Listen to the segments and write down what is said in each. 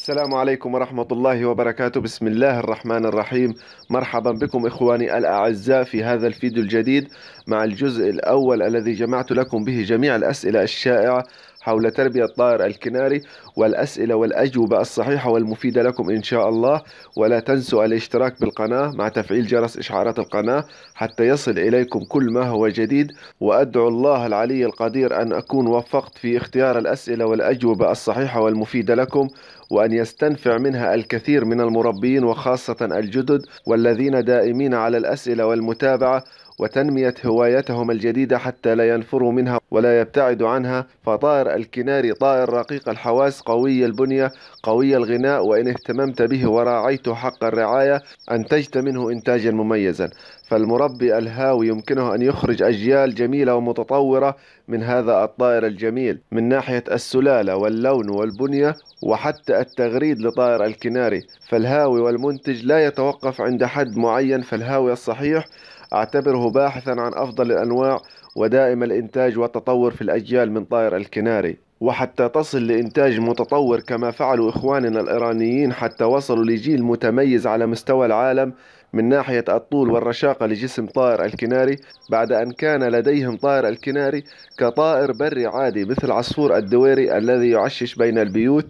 السلام عليكم ورحمة الله وبركاته بسم الله الرحمن الرحيم مرحبا بكم إخواني الأعزاء في هذا الفيديو الجديد مع الجزء الأول الذي جمعت لكم به جميع الأسئلة الشائعة حول تربية الطائر الكناري والأسئلة والأجوبة الصحيحة والمفيدة لكم إن شاء الله ولا تنسوا الاشتراك بالقناة مع تفعيل جرس إشعارات القناة حتى يصل إليكم كل ما هو جديد وأدعو الله العلي القدير أن أكون وفقت في اختيار الأسئلة والأجوبة الصحيحة والمفيدة لكم وأن يستنفع منها الكثير من المربين وخاصة الجدد والذين دائمين على الأسئلة والمتابعة وتنمية هوايتهم الجديدة حتى لا ينفروا منها ولا يبتعدوا عنها فطائر الكناري طائر رقيق الحواس قوي البنية قوي الغناء وإن اهتممت به وراعيته حق الرعاية أنتجت منه إنتاجا مميزا فالمربي الهاوي يمكنه أن يخرج أجيال جميلة ومتطورة من هذا الطائر الجميل من ناحية السلالة واللون والبنية وحتى التغريد لطائر الكناري فالهاوي والمنتج لا يتوقف عند حد معين فالهاوي الصحيح أعتبره باحثا عن أفضل الأنواع ودائم الإنتاج والتطور في الأجيال من طائر الكناري وحتى تصل لإنتاج متطور كما فعلوا إخواننا الإيرانيين حتى وصلوا لجيل متميز على مستوى العالم من ناحية الطول والرشاقة لجسم طائر الكناري بعد أن كان لديهم طائر الكناري كطائر بري عادي مثل عصفور الدويري الذي يعشش بين البيوت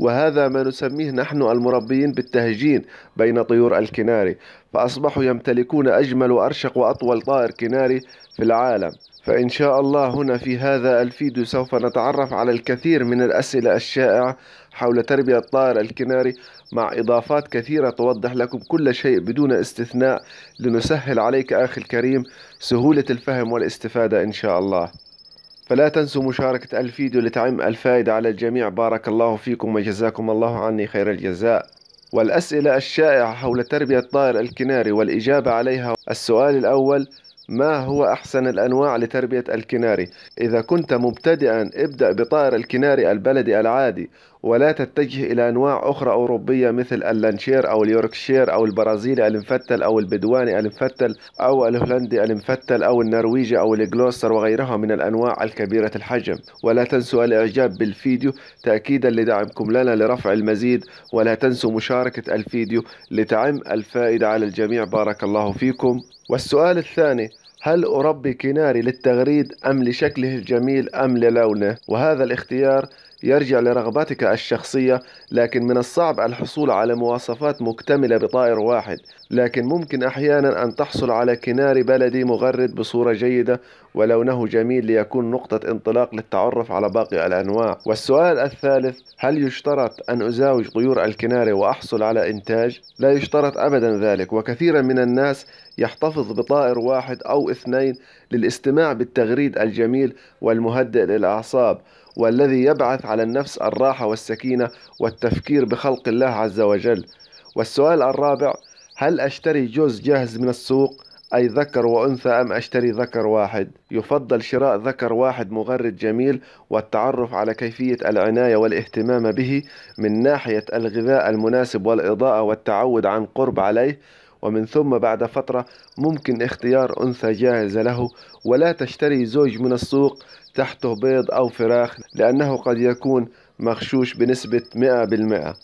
وهذا ما نسميه نحن المربيين بالتهجين بين طيور الكناري فأصبحوا يمتلكون أجمل وأرشق وأطول طائر كناري في العالم فإن شاء الله هنا في هذا الفيديو سوف نتعرف على الكثير من الأسئلة الشائعة حول تربية الطائر الكناري مع إضافات كثيرة توضح لكم كل شيء بدون استثناء لنسهل عليك أخي الكريم سهولة الفهم والاستفادة إن شاء الله فلا تنسوا مشاركة الفيديو لتعم الفائدة على الجميع بارك الله فيكم وجزاكم الله عني خير الجزاء والأسئلة الشائعة حول تربية طائر الكناري والإجابة عليها السؤال الأول ما هو أحسن الأنواع لتربية الكناري؟ إذا كنت مبتدئا ابدأ بطائر الكناري البلدي العادي ولا تتجه إلى أنواع أخرى أوروبية مثل اللانشير أو اليوركشير أو البرازيلي المفتل أو البدواني المفتل أو الهولندي المفتل أو النرويجي أو الجلوستر وغيرها من الأنواع الكبيرة الحجم ولا تنسوا الإعجاب بالفيديو تأكيدا لدعمكم لنا لرفع المزيد ولا تنسوا مشاركة الفيديو لتعم الفائدة على الجميع بارك الله فيكم والسؤال الثاني هل أربي كناري للتغريد أم لشكله الجميل أم للونه وهذا الاختيار يرجع لرغباتك الشخصية لكن من الصعب الحصول على مواصفات مكتملة بطائر واحد لكن ممكن أحيانا أن تحصل على كناري بلدي مغرد بصورة جيدة ولونه جميل ليكون نقطة انطلاق للتعرف على باقي الأنواع والسؤال الثالث هل يشترط أن أزاوج طيور الكناري وأحصل على إنتاج؟ لا يشترط أبدا ذلك وكثيرا من الناس يحتفظ بطائر واحد أو اثنين للاستماع بالتغريد الجميل والمهدئ للأعصاب والذي يبعث على النفس الراحة والسكينة والتفكير بخلق الله عز وجل والسؤال الرابع هل أشتري جوز جاهز من السوق؟ أي ذكر وأنثى أم أشتري ذكر واحد يفضل شراء ذكر واحد مغرد جميل والتعرف على كيفية العناية والاهتمام به من ناحية الغذاء المناسب والإضاءة والتعود عن قرب عليه ومن ثم بعد فترة ممكن اختيار أنثى جاهزة له ولا تشتري زوج من السوق تحته بيض أو فراخ لأنه قد يكون مغشوش بنسبة 100%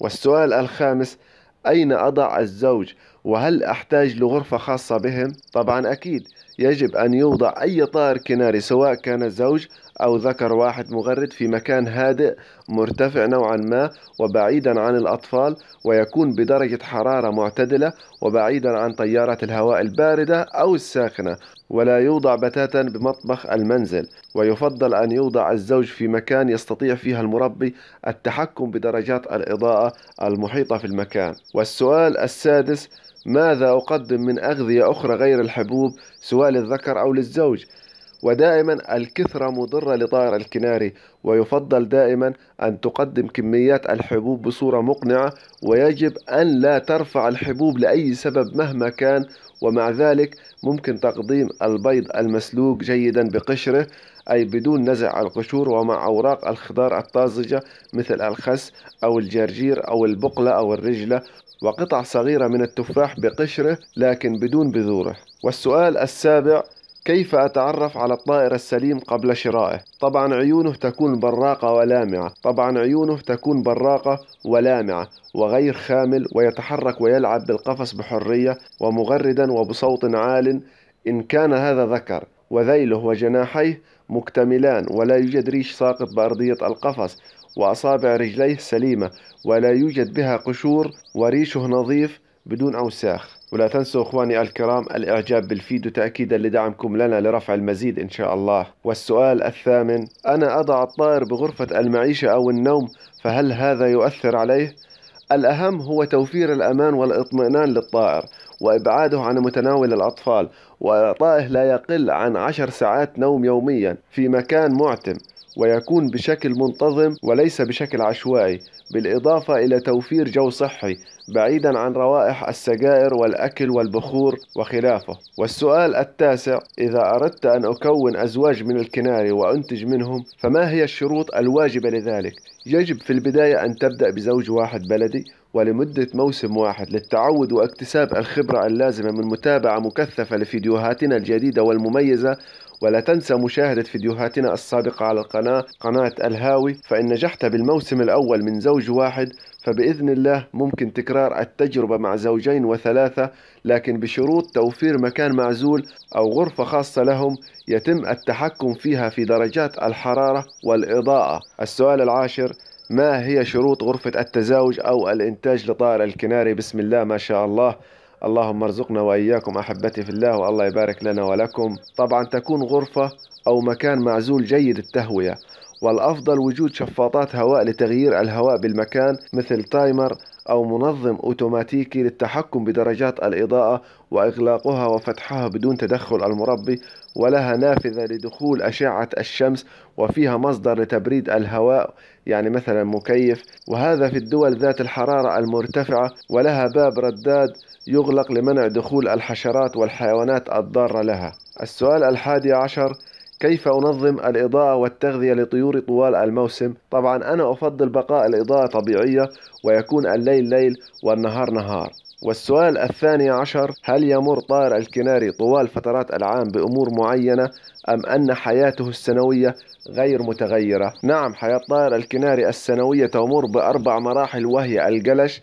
والسؤال الخامس أين أضع الزوج وهل أحتاج لغرفة خاصة بهم؟ طبعا أكيد يجب أن يوضع أي طائر كناري سواء كان زوج أو ذكر واحد مغرد في مكان هادئ مرتفع نوعا ما وبعيدا عن الأطفال ويكون بدرجة حرارة معتدلة وبعيدا عن طيارات الهواء الباردة أو الساخنة ولا يوضع بتاتا بمطبخ المنزل ويفضل أن يوضع الزوج في مكان يستطيع فيها المربي التحكم بدرجات الإضاءة المحيطة في المكان والسؤال السادس ماذا أقدم من أغذية أخرى غير الحبوب سواء للذكر أو للزوج ودائما الكثرة مضرة لطائر الكناري ويفضل دائما أن تقدم كميات الحبوب بصورة مقنعة ويجب أن لا ترفع الحبوب لأي سبب مهما كان ومع ذلك ممكن تقديم البيض المسلوق جيدا بقشره أي بدون نزع القشور ومع أوراق الخضار الطازجة مثل الخس أو الجرجير أو البقلة أو الرجلة وقطع صغيرة من التفاح بقشره لكن بدون بذوره والسؤال السابع كيف أتعرف على الطائر السليم قبل شرائه؟ طبعا عيونه تكون براقة ولامعة طبعا عيونه تكون براقة ولامعة وغير خامل ويتحرك ويلعب بالقفص بحرية ومغردا وبصوت عال إن كان هذا ذكر وذيله وجناحيه مكتملان ولا يوجد ريش ساقط بأرضية القفص وأصابع رجليه سليمة ولا يوجد بها قشور وريشه نظيف بدون أوساخ ولا تنسوا إخواني الكرام الإعجاب بالفيديو تأكيدا لدعمكم لنا لرفع المزيد إن شاء الله والسؤال الثامن أنا أضع الطائر بغرفة المعيشة أو النوم فهل هذا يؤثر عليه؟ الأهم هو توفير الأمان والاطمئنان للطائر وإبعاده عن متناول الأطفال وإعطائه لا يقل عن عشر ساعات نوم يوميا في مكان معتم ويكون بشكل منتظم وليس بشكل عشوائي بالإضافة إلى توفير جو صحي بعيدا عن روائح السجائر والأكل والبخور وخلافه والسؤال التاسع إذا أردت أن أكون أزواج من الكناري وأنتج منهم فما هي الشروط الواجبة لذلك؟ يجب في البداية أن تبدأ بزوج واحد بلدي ولمدة موسم واحد للتعود واكتساب الخبرة اللازمة من متابعة مكثفة لفيديوهاتنا الجديدة والمميزة ولا تنسى مشاهدة فيديوهاتنا السابقة على القناة قناة الهاوي فإن نجحت بالموسم الأول من زوج واحد فبإذن الله ممكن تكرار التجربة مع زوجين وثلاثة لكن بشروط توفير مكان معزول أو غرفة خاصة لهم يتم التحكم فيها في درجات الحرارة والإضاءة السؤال العاشر ما هي شروط غرفة التزاوج أو الإنتاج لطائر الكناري بسم الله ما شاء الله اللهم ارزقنا وإياكم أحبتي في الله والله يبارك لنا ولكم طبعا تكون غرفة أو مكان معزول جيد التهوية والأفضل وجود شفاطات هواء لتغيير الهواء بالمكان مثل تايمر أو منظم أوتوماتيكي للتحكم بدرجات الإضاءة وإغلاقها وفتحها بدون تدخل المربي ولها نافذة لدخول أشعة الشمس وفيها مصدر لتبريد الهواء يعني مثلا مكيف وهذا في الدول ذات الحرارة المرتفعة ولها باب رداد يغلق لمنع دخول الحشرات والحيوانات الضارة لها السؤال الحادي عشر كيف أنظم الإضاءة والتغذية لطيوري طوال الموسم؟ طبعا أنا أفضل بقاء الإضاءة طبيعية ويكون الليل ليل والنهار نهار والسؤال الثاني عشر هل يمر طائر الكناري طوال فترات العام بأمور معينة أم أن حياته السنوية غير متغيرة؟ نعم حياة طائر الكناري السنوية تمر بأربع مراحل وهي الجلش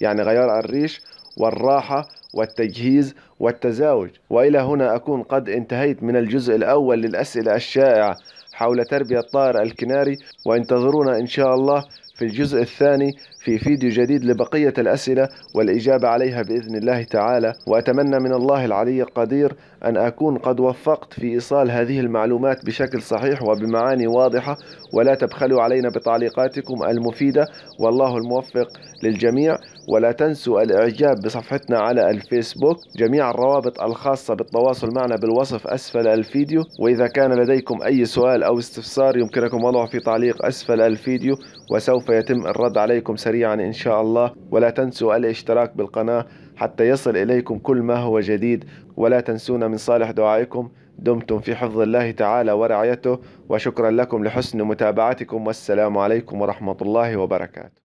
يعني غيار الريش والراحة والتجهيز والتزاوج وإلى هنا أكون قد انتهيت من الجزء الأول للأسئلة الشائعة حول تربية طائر الكناري وانتظرونا إن شاء الله في الجزء الثاني في فيديو جديد لبقية الأسئلة والإجابة عليها بإذن الله تعالى وأتمنى من الله العلي القدير أن أكون قد وفقت في إيصال هذه المعلومات بشكل صحيح وبمعاني واضحة ولا تبخلوا علينا بتعليقاتكم المفيدة والله الموفق للجميع ولا تنسوا الإعجاب بصفحتنا على الفيسبوك جميع الروابط الخاصة بالتواصل معنا بالوصف أسفل الفيديو وإذا كان لديكم أي سؤال أو استفسار يمكنكم وضعه في تعليق أسفل الفيديو وسوف سوف يتم الرد عليكم سريعا إن شاء الله ولا تنسوا الاشتراك بالقناة حتى يصل إليكم كل ما هو جديد ولا تنسونا من صالح دعائكم دمتم في حفظ الله تعالى ورعايته وشكرا لكم لحسن متابعتكم والسلام عليكم ورحمة الله وبركاته